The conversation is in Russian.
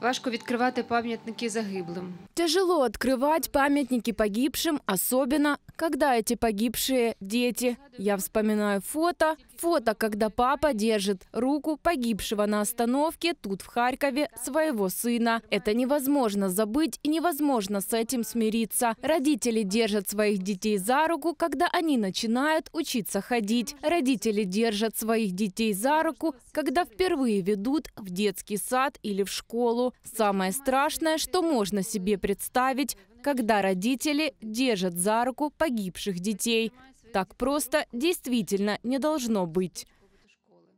Важко відкривати пам'ятники загиблим. Тяжело открывать памятники погибшим, особенно когда эти погибшие дети. Я вспоминаю фото. Фото, когда папа держит руку погибшего на остановке тут, в Харькове, своего сына. Это невозможно забыть и невозможно с этим смириться. Родители держат своих детей за руку, когда они начинают учиться ходить. Родители держат своих детей за руку, когда впервые ведут в детский сад или в школу. Самое страшное, что можно себе представить, когда родители держат за руку погибших детей. Так просто действительно не должно быть.